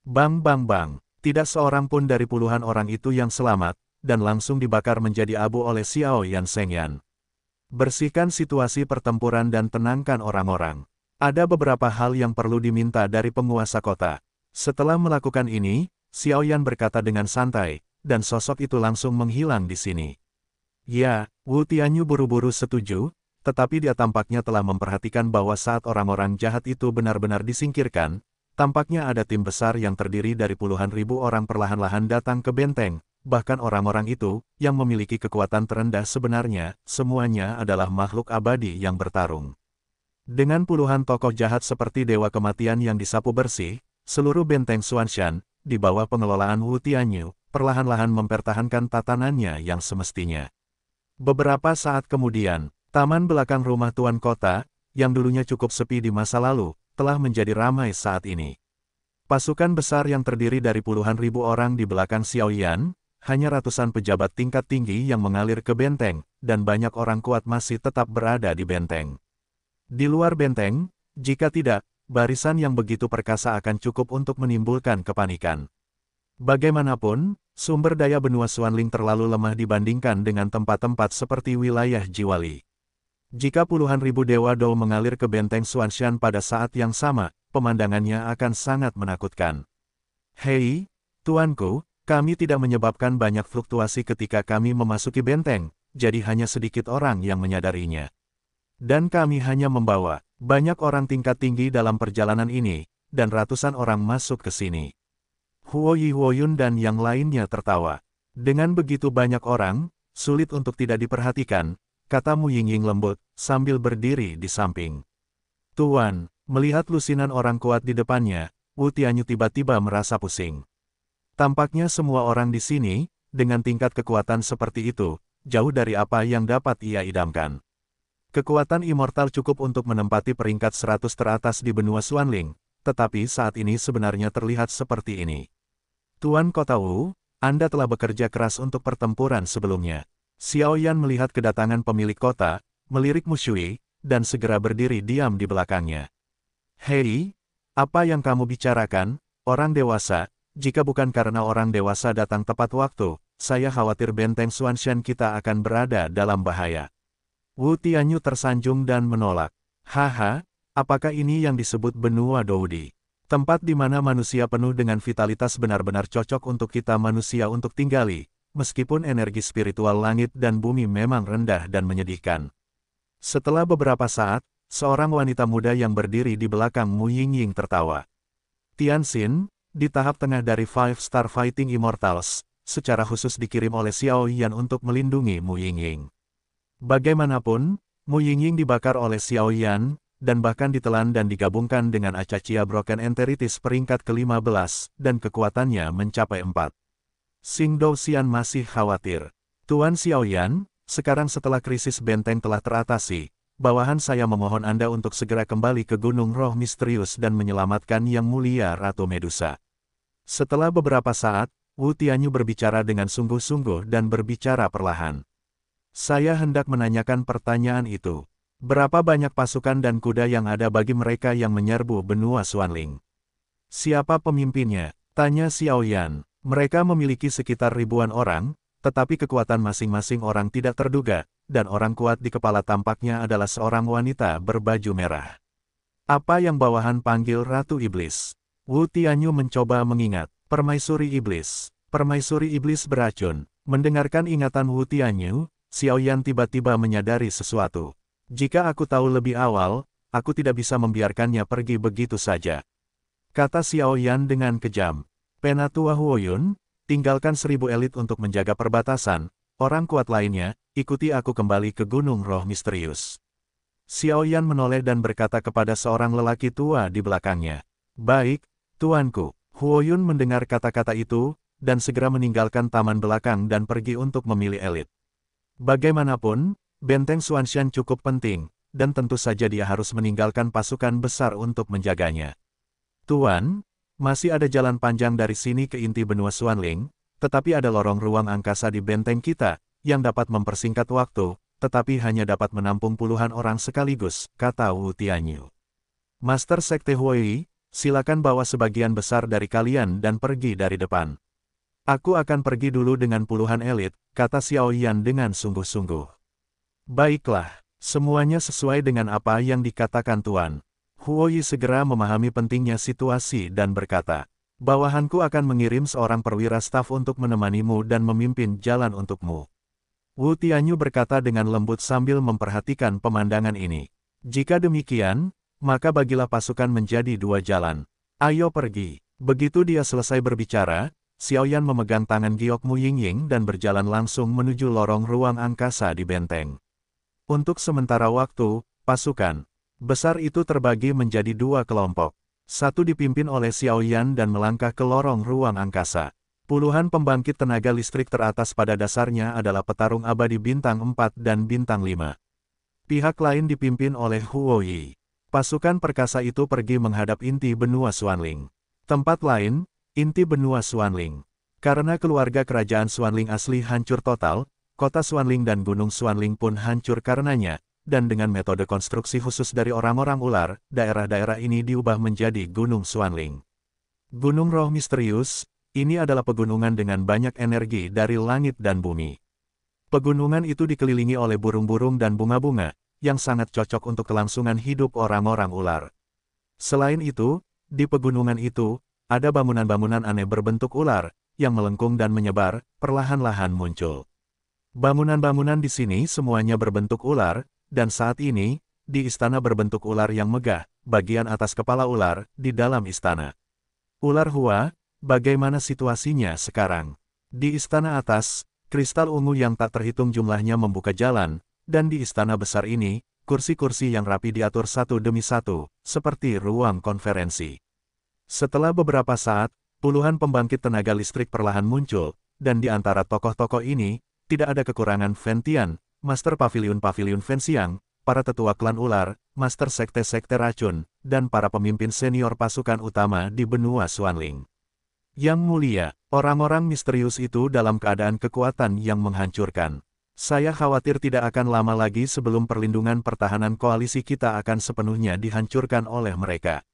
S1: Bang bang bang, tidak seorang pun dari puluhan orang itu yang selamat, dan langsung dibakar menjadi abu oleh Xiao Yan Sengyan. Bersihkan situasi pertempuran dan tenangkan orang-orang. Ada beberapa hal yang perlu diminta dari penguasa kota. Setelah melakukan ini, Xiao Yan berkata dengan santai, dan sosok itu langsung menghilang di sini. Ya, Wu Tianyu buru-buru setuju, tetapi dia tampaknya telah memperhatikan bahwa saat orang-orang jahat itu benar-benar disingkirkan, tampaknya ada tim besar yang terdiri dari puluhan ribu orang perlahan-lahan datang ke benteng, bahkan orang-orang itu, yang memiliki kekuatan terendah sebenarnya, semuanya adalah makhluk abadi yang bertarung. Dengan puluhan tokoh jahat seperti Dewa Kematian yang disapu bersih, seluruh benteng Xuanshan, di bawah pengelolaan Wu Tianyu, perlahan-lahan mempertahankan tatanannya yang semestinya. Beberapa saat kemudian, taman belakang rumah Tuan Kota, yang dulunya cukup sepi di masa lalu, telah menjadi ramai saat ini. Pasukan besar yang terdiri dari puluhan ribu orang di belakang Xiao Yan, hanya ratusan pejabat tingkat tinggi yang mengalir ke benteng, dan banyak orang kuat masih tetap berada di benteng. Di luar benteng, jika tidak, barisan yang begitu perkasa akan cukup untuk menimbulkan kepanikan. Bagaimanapun, sumber daya benua Suanling terlalu lemah dibandingkan dengan tempat-tempat seperti wilayah Jiwali. Jika puluhan ribu Dewa Dou mengalir ke benteng Suanshan pada saat yang sama, pemandangannya akan sangat menakutkan. Hei, tuanku, kami tidak menyebabkan banyak fluktuasi ketika kami memasuki benteng, jadi hanya sedikit orang yang menyadarinya. Dan kami hanya membawa banyak orang tingkat tinggi dalam perjalanan ini, dan ratusan orang masuk ke sini. Huo Yi Huoyun dan yang lainnya tertawa. Dengan begitu banyak orang, sulit untuk tidak diperhatikan, kata Mu Yingying lembut, sambil berdiri di samping. Tuan, melihat lusinan orang kuat di depannya, Wu Tianyu tiba-tiba merasa pusing. Tampaknya semua orang di sini, dengan tingkat kekuatan seperti itu, jauh dari apa yang dapat ia idamkan. Kekuatan immortal cukup untuk menempati peringkat 100 teratas di benua Suanling, tetapi saat ini sebenarnya terlihat seperti ini. Tuan Kota Wu, Anda telah bekerja keras untuk pertempuran sebelumnya. Xiao Yan melihat kedatangan pemilik kota, melirik Mushui, dan segera berdiri diam di belakangnya. Hei, apa yang kamu bicarakan, orang dewasa, jika bukan karena orang dewasa datang tepat waktu, saya khawatir benteng Suanshan kita akan berada dalam bahaya. Wu Tianyu tersanjung dan menolak. Haha, apakah ini yang disebut benua Doudi? Tempat di mana manusia penuh dengan vitalitas benar-benar cocok untuk kita manusia untuk tinggali, meskipun energi spiritual langit dan bumi memang rendah dan menyedihkan. Setelah beberapa saat, seorang wanita muda yang berdiri di belakang Mu Yingying tertawa. tertawa. Tianxin, di tahap tengah dari Five Star Fighting Immortals, secara khusus dikirim oleh Xiao Yan untuk melindungi Mu Yingying. Bagaimanapun, Mu Yingying dibakar oleh Xiao Yan, dan bahkan ditelan dan digabungkan dengan Acacia Broken Enteritis peringkat ke-15, dan kekuatannya mencapai 4. Xing Xian masih khawatir. Tuan Xiao Yan, sekarang setelah krisis benteng telah teratasi, bawahan saya memohon Anda untuk segera kembali ke Gunung Roh Misterius dan menyelamatkan Yang Mulia Ratu Medusa. Setelah beberapa saat, Wu Tianyu berbicara dengan sungguh-sungguh dan berbicara perlahan. Saya hendak menanyakan pertanyaan itu. Berapa banyak pasukan dan kuda yang ada bagi mereka yang menyerbu benua Suanling? Siapa pemimpinnya? Tanya Xiaoyan. Mereka memiliki sekitar ribuan orang, tetapi kekuatan masing-masing orang tidak terduga, dan orang kuat di kepala tampaknya adalah seorang wanita berbaju merah. Apa yang bawahan panggil Ratu Iblis? Wu Tianyu mencoba mengingat, permaisuri iblis. Permaisuri iblis beracun. Mendengarkan ingatan Wu Tianyu, Xiao Yan tiba-tiba menyadari sesuatu. Jika aku tahu lebih awal, aku tidak bisa membiarkannya pergi begitu saja. Kata Xiao Yan dengan kejam. Penatua Huoyun, tinggalkan seribu elit untuk menjaga perbatasan, orang kuat lainnya, ikuti aku kembali ke Gunung Roh Misterius. Xiao Yan menoleh dan berkata kepada seorang lelaki tua di belakangnya. Baik, tuanku. Huoyun mendengar kata-kata itu, dan segera meninggalkan taman belakang dan pergi untuk memilih elit. Bagaimanapun, benteng Suanshan cukup penting, dan tentu saja dia harus meninggalkan pasukan besar untuk menjaganya. Tuan, masih ada jalan panjang dari sini ke inti benua Xuanling, tetapi ada lorong ruang angkasa di benteng kita, yang dapat mempersingkat waktu, tetapi hanya dapat menampung puluhan orang sekaligus, kata Wu Tianyu. Master Sekte Hui, silakan bawa sebagian besar dari kalian dan pergi dari depan. Aku akan pergi dulu dengan puluhan elit, kata Xiao Yan dengan sungguh-sungguh. Baiklah, semuanya sesuai dengan apa yang dikatakan Tuan. Huo Yi segera memahami pentingnya situasi dan berkata, Bawahanku akan mengirim seorang perwira staf untuk menemanimu dan memimpin jalan untukmu. Wu Tianyu berkata dengan lembut sambil memperhatikan pemandangan ini. Jika demikian, maka bagilah pasukan menjadi dua jalan. Ayo pergi. Begitu dia selesai berbicara, Xiaoyan memegang tangan Giok Mu Yingying dan berjalan langsung menuju lorong ruang angkasa di benteng. Untuk sementara waktu, pasukan besar itu terbagi menjadi dua kelompok. Satu dipimpin oleh Xiaoyan dan melangkah ke lorong ruang angkasa. Puluhan pembangkit tenaga listrik teratas pada dasarnya adalah petarung abadi bintang 4 dan bintang 5. Pihak lain dipimpin oleh Huo Yi. Pasukan perkasa itu pergi menghadap inti benua Suanling. Tempat lain, Inti benua Swanling. Karena keluarga kerajaan Swanling asli hancur total, kota Swanling dan gunung Swanling pun hancur karenanya, dan dengan metode konstruksi khusus dari orang-orang ular, daerah-daerah ini diubah menjadi Gunung Swanling. Gunung Roh Misterius, ini adalah pegunungan dengan banyak energi dari langit dan bumi. Pegunungan itu dikelilingi oleh burung-burung dan bunga-bunga, yang sangat cocok untuk kelangsungan hidup orang-orang ular. Selain itu, di pegunungan itu, ada bangunan-bangunan aneh berbentuk ular, yang melengkung dan menyebar, perlahan-lahan muncul. Bangunan-bangunan di sini semuanya berbentuk ular, dan saat ini, di istana berbentuk ular yang megah, bagian atas kepala ular, di dalam istana. Ular Hua, bagaimana situasinya sekarang? Di istana atas, kristal ungu yang tak terhitung jumlahnya membuka jalan, dan di istana besar ini, kursi-kursi yang rapi diatur satu demi satu, seperti ruang konferensi. Setelah beberapa saat, puluhan pembangkit tenaga listrik perlahan muncul, dan di antara tokoh-tokoh ini, tidak ada kekurangan Ventian, Master Pavilion Pavilion Fensiang, para tetua klan ular, Master Sekte-Sekte Racun, dan para pemimpin senior pasukan utama di benua Suanling. Yang mulia, orang-orang misterius itu dalam keadaan kekuatan yang menghancurkan. Saya khawatir tidak akan lama lagi sebelum perlindungan pertahanan koalisi kita akan sepenuhnya dihancurkan oleh mereka.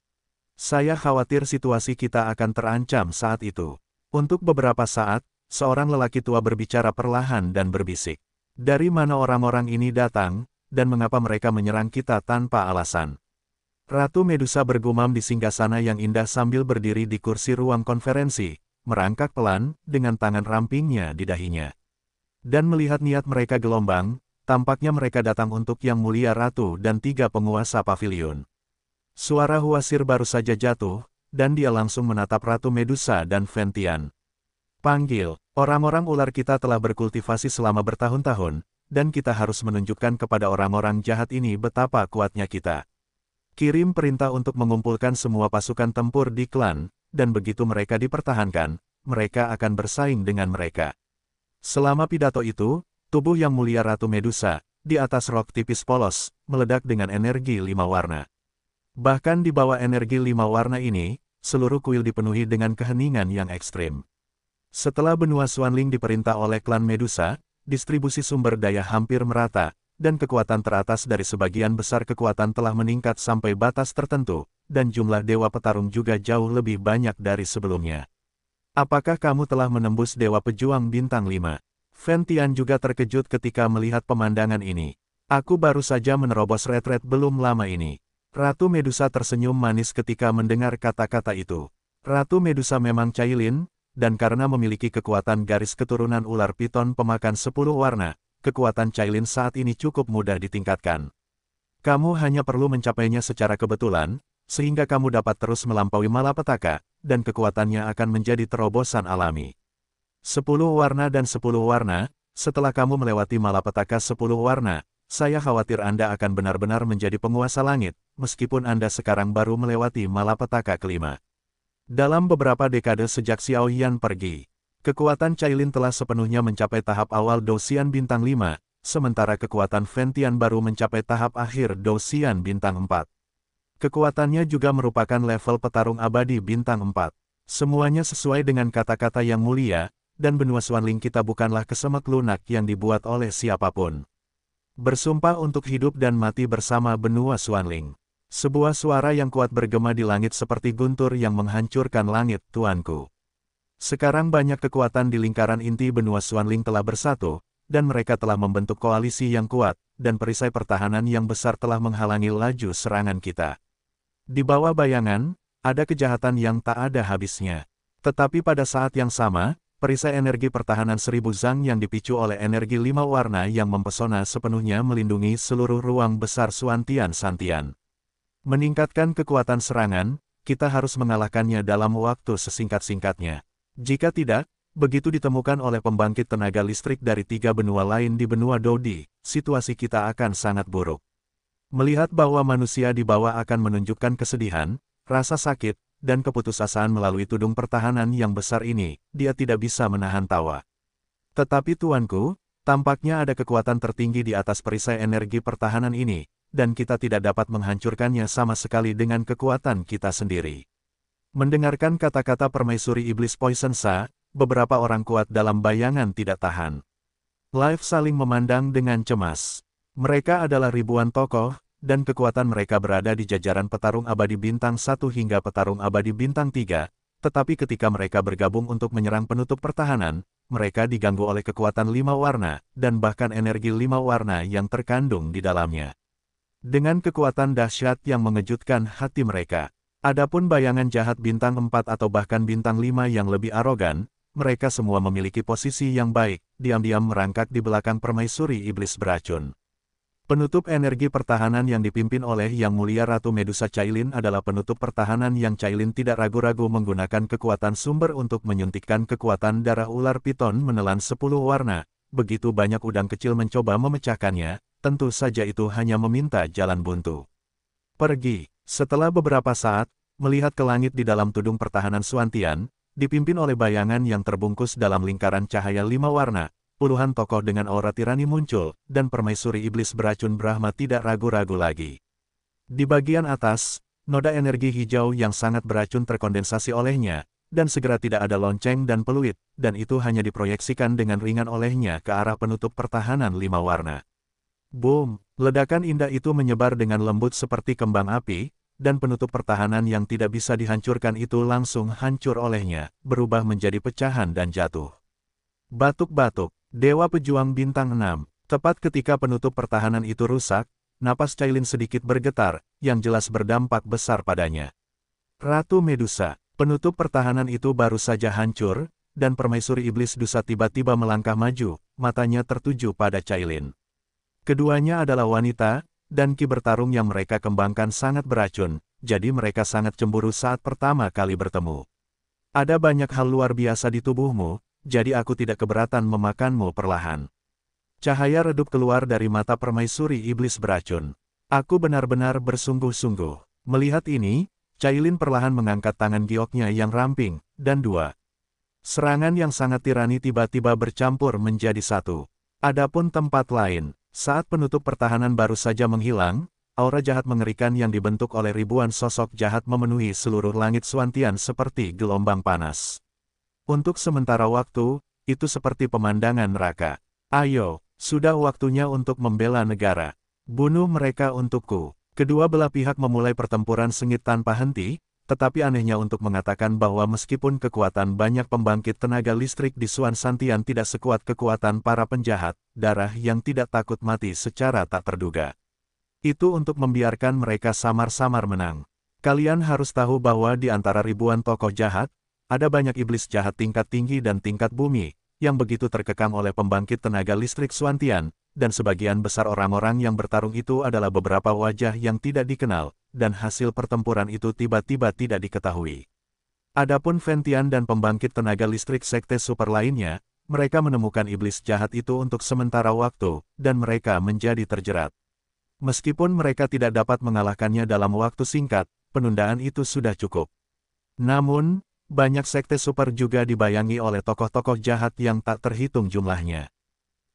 S1: Saya khawatir situasi kita akan terancam saat itu. Untuk beberapa saat, seorang lelaki tua berbicara perlahan dan berbisik. Dari mana orang-orang ini datang, dan mengapa mereka menyerang kita tanpa alasan? Ratu Medusa bergumam di singgasana yang indah sambil berdiri di kursi ruang konferensi, merangkak pelan, dengan tangan rampingnya di dahinya. Dan melihat niat mereka gelombang, tampaknya mereka datang untuk Yang Mulia Ratu dan tiga penguasa pavilion. Suara Huasir baru saja jatuh, dan dia langsung menatap Ratu Medusa dan Ventian. Panggil, orang-orang ular kita telah berkultivasi selama bertahun-tahun, dan kita harus menunjukkan kepada orang-orang jahat ini betapa kuatnya kita. Kirim perintah untuk mengumpulkan semua pasukan tempur di klan, dan begitu mereka dipertahankan, mereka akan bersaing dengan mereka. Selama pidato itu, tubuh yang mulia Ratu Medusa, di atas rok tipis polos, meledak dengan energi lima warna. Bahkan di bawah energi lima warna ini, seluruh kuil dipenuhi dengan keheningan yang ekstrim. Setelah benua Swanling diperintah oleh klan Medusa, distribusi sumber daya hampir merata, dan kekuatan teratas dari sebagian besar kekuatan telah meningkat sampai batas tertentu, dan jumlah Dewa Petarung juga jauh lebih banyak dari sebelumnya. Apakah kamu telah menembus Dewa Pejuang Bintang 5? Ventian juga terkejut ketika melihat pemandangan ini. Aku baru saja menerobos retret belum lama ini. Ratu Medusa tersenyum manis ketika mendengar kata-kata itu. Ratu Medusa memang Cailin, dan karena memiliki kekuatan garis keturunan ular piton pemakan sepuluh warna, kekuatan Cailin saat ini cukup mudah ditingkatkan. Kamu hanya perlu mencapainya secara kebetulan, sehingga kamu dapat terus melampaui malapetaka, dan kekuatannya akan menjadi terobosan alami. Sepuluh warna dan sepuluh warna, setelah kamu melewati malapetaka sepuluh warna, saya khawatir Anda akan benar-benar menjadi penguasa langit, meskipun Anda sekarang baru melewati malapetaka kelima. Dalam beberapa dekade sejak Xiao Yan pergi, kekuatan Cailin telah sepenuhnya mencapai tahap awal Dosian Bintang 5, sementara kekuatan Ventian baru mencapai tahap akhir Dosian Bintang 4. Kekuatannya juga merupakan level petarung abadi Bintang 4. Semuanya sesuai dengan kata-kata yang mulia, dan benua Suanling kita bukanlah kesemek lunak yang dibuat oleh siapapun. Bersumpah untuk hidup dan mati bersama benua Suanling. Sebuah suara yang kuat bergema di langit seperti guntur yang menghancurkan langit, tuanku. Sekarang banyak kekuatan di lingkaran inti benua Suanling telah bersatu, dan mereka telah membentuk koalisi yang kuat, dan perisai pertahanan yang besar telah menghalangi laju serangan kita. Di bawah bayangan, ada kejahatan yang tak ada habisnya. Tetapi pada saat yang sama, perisai energi pertahanan seribu zang yang dipicu oleh energi lima warna yang mempesona sepenuhnya melindungi seluruh ruang besar Suantian Santian. Meningkatkan kekuatan serangan, kita harus mengalahkannya dalam waktu sesingkat-singkatnya. Jika tidak, begitu ditemukan oleh pembangkit tenaga listrik dari tiga benua lain di benua Dodi, situasi kita akan sangat buruk. Melihat bahwa manusia di bawah akan menunjukkan kesedihan, rasa sakit, dan keputusasaan melalui tudung pertahanan yang besar ini, dia tidak bisa menahan tawa. Tetapi tuanku, tampaknya ada kekuatan tertinggi di atas perisai energi pertahanan ini, dan kita tidak dapat menghancurkannya sama sekali dengan kekuatan kita sendiri. Mendengarkan kata-kata permaisuri iblis Poison Sa, beberapa orang kuat dalam bayangan tidak tahan. Life saling memandang dengan cemas. Mereka adalah ribuan tokoh, dan kekuatan mereka berada di jajaran petarung abadi bintang 1 hingga petarung abadi bintang 3, tetapi ketika mereka bergabung untuk menyerang penutup pertahanan, mereka diganggu oleh kekuatan lima warna, dan bahkan energi lima warna yang terkandung di dalamnya. Dengan kekuatan dahsyat yang mengejutkan hati mereka, adapun bayangan jahat bintang 4 atau bahkan bintang 5 yang lebih arogan, mereka semua memiliki posisi yang baik, diam-diam merangkak di belakang permaisuri iblis beracun. Penutup energi pertahanan yang dipimpin oleh Yang Mulia Ratu Medusa Cailin adalah penutup pertahanan yang Cailin tidak ragu-ragu menggunakan kekuatan sumber untuk menyuntikkan kekuatan darah ular piton menelan sepuluh warna. Begitu banyak udang kecil mencoba memecahkannya, tentu saja itu hanya meminta jalan buntu. Pergi. Setelah beberapa saat, melihat ke langit di dalam tudung pertahanan Suantian, dipimpin oleh bayangan yang terbungkus dalam lingkaran cahaya lima warna, puluhan tokoh dengan aura tirani muncul, dan permaisuri iblis beracun Brahma tidak ragu-ragu lagi. Di bagian atas, noda energi hijau yang sangat beracun terkondensasi olehnya, dan segera tidak ada lonceng dan peluit, dan itu hanya diproyeksikan dengan ringan olehnya ke arah penutup pertahanan lima warna. Boom! Ledakan indah itu menyebar dengan lembut seperti kembang api, dan penutup pertahanan yang tidak bisa dihancurkan itu langsung hancur olehnya, berubah menjadi pecahan dan jatuh. Batuk-batuk, Dewa Pejuang Bintang 6, tepat ketika penutup pertahanan itu rusak, napas Cailin sedikit bergetar, yang jelas berdampak besar padanya. Ratu Medusa, penutup pertahanan itu baru saja hancur, dan permaisuri iblis Dusa tiba-tiba melangkah maju, matanya tertuju pada Cailin. Keduanya adalah wanita, dan ki bertarung yang mereka kembangkan sangat beracun, jadi mereka sangat cemburu saat pertama kali bertemu. Ada banyak hal luar biasa di tubuhmu, jadi aku tidak keberatan memakanmu perlahan. Cahaya redup keluar dari mata permaisuri iblis beracun. Aku benar-benar bersungguh-sungguh. Melihat ini, Cailin perlahan mengangkat tangan gioknya yang ramping, dan dua. Serangan yang sangat tirani tiba-tiba bercampur menjadi satu. Adapun tempat lain, saat penutup pertahanan baru saja menghilang, aura jahat mengerikan yang dibentuk oleh ribuan sosok jahat memenuhi seluruh langit Suantian seperti gelombang panas. Untuk sementara waktu, itu seperti pemandangan neraka. Ayo, sudah waktunya untuk membela negara. Bunuh mereka untukku. Kedua belah pihak memulai pertempuran sengit tanpa henti, tetapi anehnya untuk mengatakan bahwa meskipun kekuatan banyak pembangkit tenaga listrik di Suan Santian tidak sekuat kekuatan para penjahat, darah yang tidak takut mati secara tak terduga. Itu untuk membiarkan mereka samar-samar menang. Kalian harus tahu bahwa di antara ribuan tokoh jahat, ada banyak iblis jahat tingkat tinggi dan tingkat bumi, yang begitu terkekang oleh pembangkit tenaga listrik Suantian, dan sebagian besar orang-orang yang bertarung itu adalah beberapa wajah yang tidak dikenal, dan hasil pertempuran itu tiba-tiba tidak diketahui. Adapun Ventian dan pembangkit tenaga listrik sekte super lainnya, mereka menemukan iblis jahat itu untuk sementara waktu, dan mereka menjadi terjerat. Meskipun mereka tidak dapat mengalahkannya dalam waktu singkat, penundaan itu sudah cukup. Namun, banyak sekte super juga dibayangi oleh tokoh-tokoh jahat yang tak terhitung jumlahnya.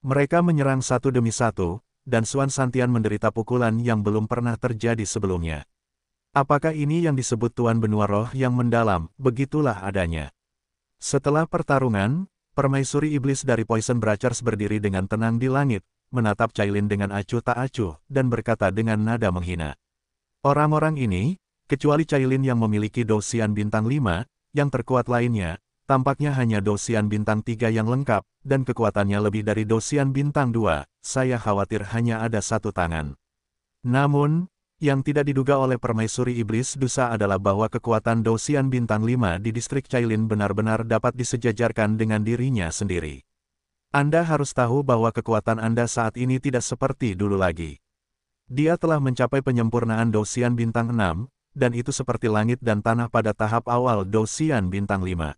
S1: Mereka menyerang satu demi satu, dan Suan Santian menderita pukulan yang belum pernah terjadi sebelumnya. Apakah ini yang disebut Tuan Benua Roh yang mendalam, begitulah adanya. Setelah pertarungan, permaisuri iblis dari Poison Brachers berdiri dengan tenang di langit, menatap Cailin dengan acuh tak acuh, dan berkata dengan nada menghina. Orang-orang ini, kecuali Cailin yang memiliki dosian bintang 5, yang terkuat lainnya, tampaknya hanya dosian bintang 3 yang lengkap, dan kekuatannya lebih dari dosian bintang 2, saya khawatir hanya ada satu tangan. Namun, yang tidak diduga oleh permaisuri iblis Dusa adalah bahwa kekuatan Dosian Bintang 5 di distrik Cailin benar-benar dapat disejajarkan dengan dirinya sendiri. Anda harus tahu bahwa kekuatan Anda saat ini tidak seperti dulu lagi. Dia telah mencapai penyempurnaan Dosian Bintang 6, dan itu seperti langit dan tanah pada tahap awal dosian bintang 5.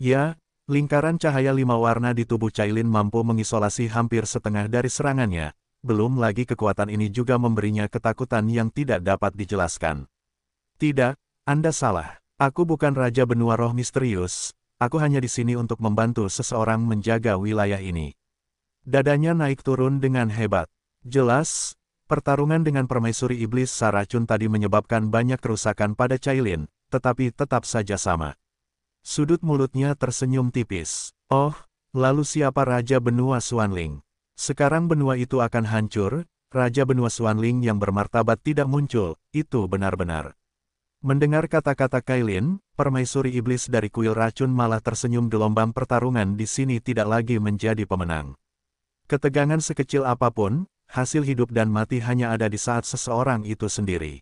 S1: Ya, lingkaran cahaya lima warna di tubuh Cailin mampu mengisolasi hampir setengah dari serangannya, belum lagi kekuatan ini juga memberinya ketakutan yang tidak dapat dijelaskan. Tidak, Anda salah. Aku bukan Raja Benua Roh Misterius, aku hanya di sini untuk membantu seseorang menjaga wilayah ini. Dadanya naik turun dengan hebat. Jelas, Pertarungan dengan permaisuri iblis Saracun tadi menyebabkan banyak kerusakan pada Cailin, tetapi tetap saja sama. Sudut mulutnya tersenyum tipis. Oh, lalu siapa Raja Benua Suanling? Sekarang benua itu akan hancur, Raja Benua Suanling yang bermartabat tidak muncul, itu benar-benar. Mendengar kata-kata Kailin, permaisuri iblis dari kuil racun malah tersenyum gelombang pertarungan di sini tidak lagi menjadi pemenang. Ketegangan sekecil apapun, hasil hidup dan mati hanya ada di saat seseorang itu sendiri.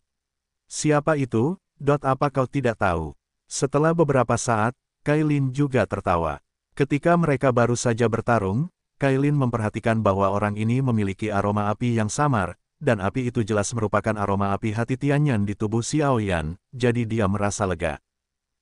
S1: Siapa itu? Dot apa kau tidak tahu? Setelah beberapa saat, Kailin juga tertawa. Ketika mereka baru saja bertarung, Kailin memperhatikan bahwa orang ini memiliki aroma api yang samar, dan api itu jelas merupakan aroma api hati Tianyan di tubuh Xiaoyan, jadi dia merasa lega.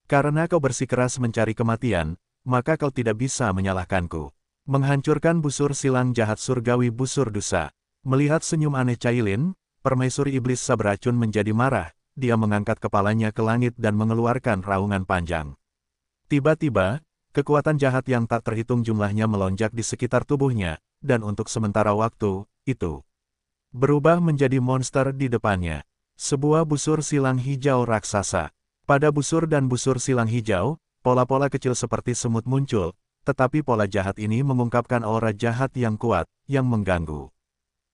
S1: Karena kau bersikeras mencari kematian, maka kau tidak bisa menyalahkanku. Menghancurkan busur silang jahat surgawi busur dusa. Melihat senyum aneh Cailin, permaisuri iblis Sabracun menjadi marah, dia mengangkat kepalanya ke langit dan mengeluarkan raungan panjang. Tiba-tiba, kekuatan jahat yang tak terhitung jumlahnya melonjak di sekitar tubuhnya, dan untuk sementara waktu, itu berubah menjadi monster di depannya. Sebuah busur silang hijau raksasa. Pada busur dan busur silang hijau, pola-pola kecil seperti semut muncul, tetapi pola jahat ini mengungkapkan aura jahat yang kuat, yang mengganggu.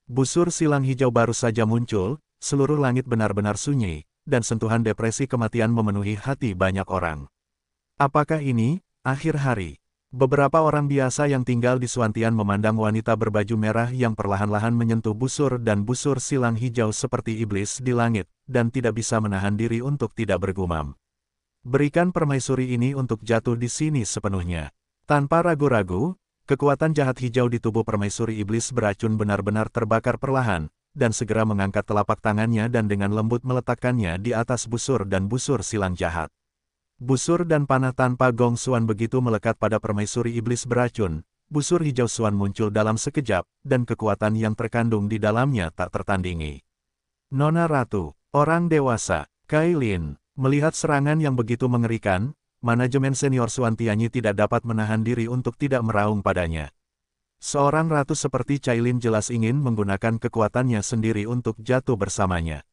S1: Busur silang hijau baru saja muncul, seluruh langit benar-benar sunyi, dan sentuhan depresi kematian memenuhi hati banyak orang. Apakah ini, akhir hari? Beberapa orang biasa yang tinggal di Suantian memandang wanita berbaju merah yang perlahan-lahan menyentuh busur dan busur silang hijau seperti iblis di langit, dan tidak bisa menahan diri untuk tidak bergumam. Berikan permaisuri ini untuk jatuh di sini sepenuhnya. Tanpa ragu-ragu, Kekuatan jahat hijau di tubuh permaisuri iblis beracun benar-benar terbakar perlahan, dan segera mengangkat telapak tangannya dan dengan lembut meletakkannya di atas busur dan busur silang jahat. Busur dan panah tanpa gong suan begitu melekat pada permaisuri iblis beracun, busur hijau suan muncul dalam sekejap, dan kekuatan yang terkandung di dalamnya tak tertandingi. Nona Ratu, orang dewasa, Kailin, melihat serangan yang begitu mengerikan, manajemen senior Suantianyi tidak dapat menahan diri untuk tidak meraung padanya. Seorang ratu seperti Cailin jelas ingin menggunakan kekuatannya sendiri untuk jatuh bersamanya.